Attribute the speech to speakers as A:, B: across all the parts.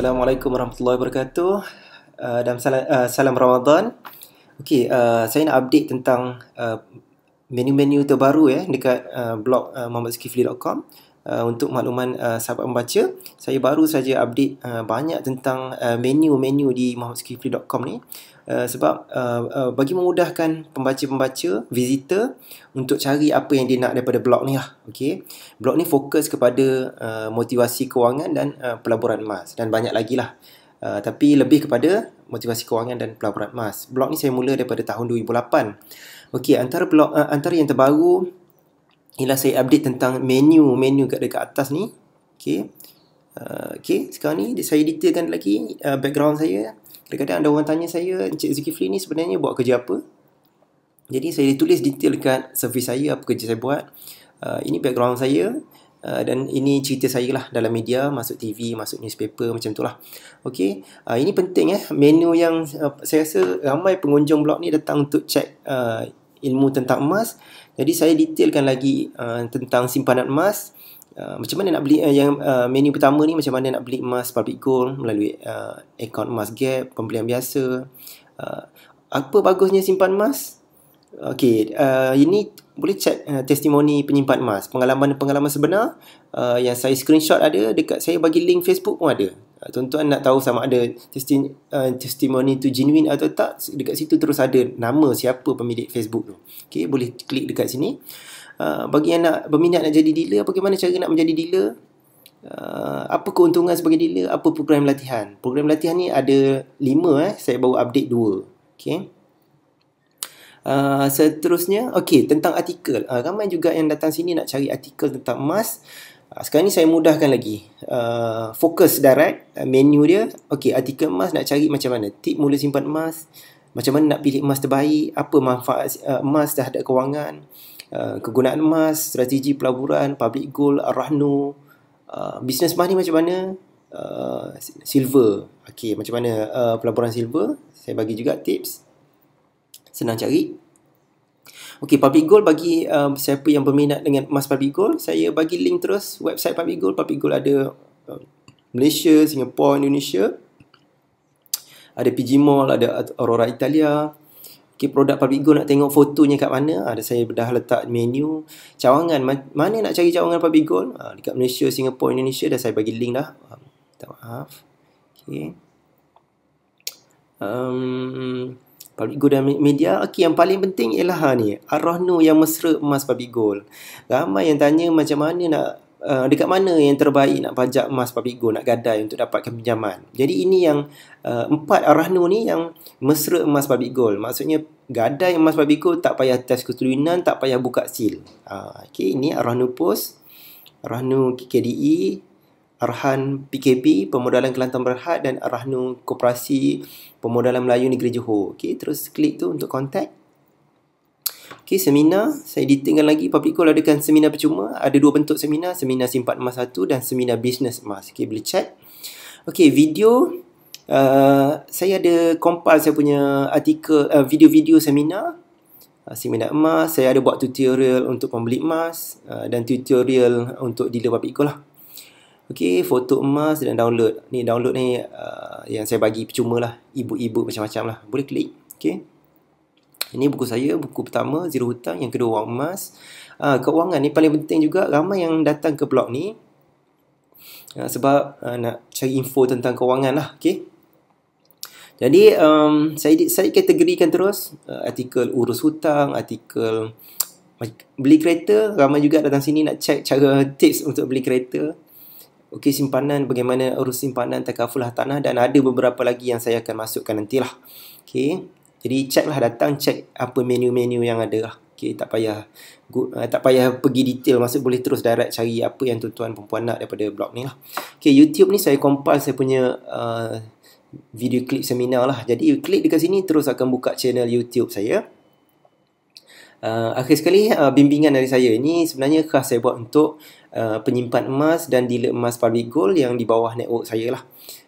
A: Assalamualaikum warahmatullahi wabarakatuh uh, dan salam, uh, salam Ramadan. Okey, uh, saya nak update tentang uh, menu-menu terbaru ya eh, dekat uh, blog uh, muhammadzikifli.com. Uh, untuk makluman uh, sahabat pembaca saya baru saja update uh, banyak tentang uh, menu-menu di muhammadskifli.com ni uh, sebab uh, uh, bagi memudahkan pembaca-pembaca visitor untuk cari apa yang dia nak daripada blog ni lah okay. blog ni fokus kepada uh, motivasi kewangan dan uh, pelaburan emas dan banyak lagi lah uh, tapi lebih kepada motivasi kewangan dan pelaburan emas blog ni saya mula daripada tahun 2008 Okey, antara blog uh, antara yang terbaru Inilah saya update tentang menu menu kat dekat atas ni okey uh, okey sekarang ni saya detailkan lagi uh, background saya kadang-kadang ada orang tanya saya Encik Zulkifli ni sebenarnya buat kerja apa jadi saya tulis detail dekat servis saya apa kerja saya buat uh, ini background saya Uh, dan ini cerita saya lah dalam media, masuk TV, masuk newspaper macam tu lah Okay, uh, ini penting eh Menu yang uh, saya rasa ramai pengunjung blog ni datang untuk cek uh, ilmu tentang emas jadi saya detailkan lagi uh, tentang simpanan emas. Uh, macam mana nak beli uh, yang uh, menu pertama ni macam mana nak beli emas public gold melalui uh, akaun emas gap pembelian biasa uh, apa bagusnya simpan emas okey uh, ini boleh check uh, testimoni penyimpan emas pengalaman-pengalaman sebenar uh, yang saya screenshot ada dekat saya bagi link Facebook pun ada Ha, tuan-tuan nak tahu sama ada testi- uh, ha, testimoni tu genuine atau tak dekat situ terus ada nama siapa pemilik Facebook tu Okay, boleh klik dekat sini uh, bagi yang nak berminat nak jadi dealer bagaimana cara nak menjadi dealer Uh, apa keuntungan sebagai dealer apa program latihan program latihan ni ada 5 eh saya baru update 2 Okay. uh, seterusnya okay, tentang artikel uh, ramai juga yang datang sini nak cari artikel tentang emas uh, Ah, sekarang ni saya mudahkan lagi. Uh, fokus direct, ah, menu dia. Okey, artikel emas nak cari macam mana? Tip mula simpan emas. Macam mana nak pilih emas terbaik? Apa manfaat uh, emas terhadap kewangan? Uh, kegunaan emas, strategi pelaburan, public gold, rahnu, uh, bisnes emas ni macam mana? Uh, silver. Okey, macam mana uh, pelaburan silver? Saya bagi juga tips. Senang cari. Okey, public gold bagi um, siapa yang berminat dengan emas public gold, saya bagi link terus website public gold. Public gold ada um, Malaysia, Singapore, Indonesia. Ada PG Mall, ada Aurora Italia. Okey, produk public gold nak tengok fotonya kat mana? Ah, ada saya dah letak menu. Cawangan, mana nak cari cawangan public gold? Ha, dekat Malaysia, Singapore, Indonesia dah saya bagi link dah. Ha, ah, tak maaf. Okey. Um, public gold dan media okey yang paling penting ialah ha ni arahnu yang mesra emas public gold ramai yang tanya macam mana nak uh, dekat mana yang terbaik nak pajak emas public gold nak gadai untuk dapatkan pinjaman jadi ini yang uh, empat arahnu ni yang mesra emas public gold maksudnya gadai emas public gold tak payah test keterlunan tak payah buka seal. uh, ah, okey ini arahnu pos arahnu KDE Arhan PKB Pemodalan Kelantan Berhad dan Arhanu Koperasi Pemodalan Melayu Negeri Johor. Okey, terus klik tu untuk kontak. Okey, seminar saya ditinggal lagi public call adakan seminar percuma, ada dua bentuk seminar, seminar simpan emas satu dan seminar bisnes emas. Okey, boleh chat. Okey, video uh, saya ada compile saya punya artikel uh, video-video seminar uh, seminar emas, saya ada buat tutorial untuk pembeli emas uh, dan tutorial untuk dealer public call lah. Okey, foto emas dan download. Ni download ni uh, yang saya bagi percuma lah. Ibu-ibu macam-macam lah. Boleh klik. Okey. Ini buku saya, buku pertama, Zero Hutang. Yang kedua, Wang Emas. Uh, ah, keuangan ni paling penting juga. Ramai yang datang ke blog ni. Uh, sebab uh, nak cari info tentang keuangan lah. Okey. Jadi, um, saya, saya kategorikan terus. Uh, artikel urus hutang, artikel beli kereta. Ramai juga datang sini nak cek cara tips untuk beli kereta okey simpanan bagaimana urus simpanan takafulah tanah dan ada beberapa lagi yang saya akan masukkan nanti lah. okey jadi checklah datang check apa menu-menu yang ada lah. okey tak payah eh, tak payah pergi detail maksud boleh terus direct cari apa yang tuan-tuan puan nak daripada blog ni lah okey YouTube ni saya compile saya punya uh, video klip seminar lah jadi klik dekat sini terus akan buka channel YouTube saya Uh, akhir sekali, uh, bimbingan dari saya ini sebenarnya khas saya buat untuk uh, penyimpan emas dan dealer emas public gold yang di bawah network saya lah.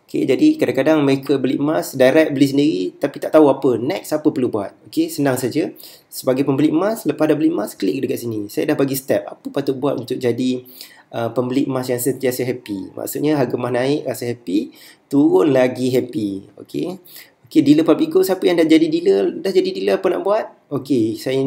A: Okay, jadi kadang-kadang mereka beli emas, direct beli sendiri tapi tak tahu apa, next apa perlu buat. Okay, senang saja. Sebagai pembeli emas, lepas dah beli emas, klik dekat sini. Saya dah bagi step, apa patut buat untuk jadi uh, pembeli emas yang sentiasa happy. Maksudnya harga emas naik, rasa happy, turun lagi happy. Okay. Okay, dealer public gold, siapa yang dah jadi dealer, dah jadi dealer apa nak buat? Okay, saya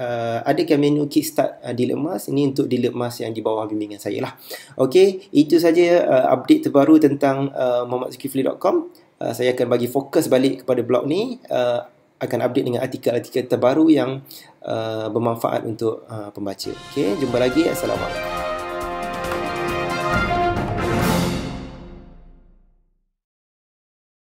A: uh, adakah menu kickstart uh, di lemas ini untuk di lemas yang di bawah bimbingan saya lah okey itu saja uh, update terbaru tentang uh, mamatzukifli.com uh, saya akan bagi fokus balik kepada blog ni uh, akan update dengan artikel-artikel terbaru yang uh, bermanfaat untuk uh, pembaca okey jumpa lagi assalamualaikum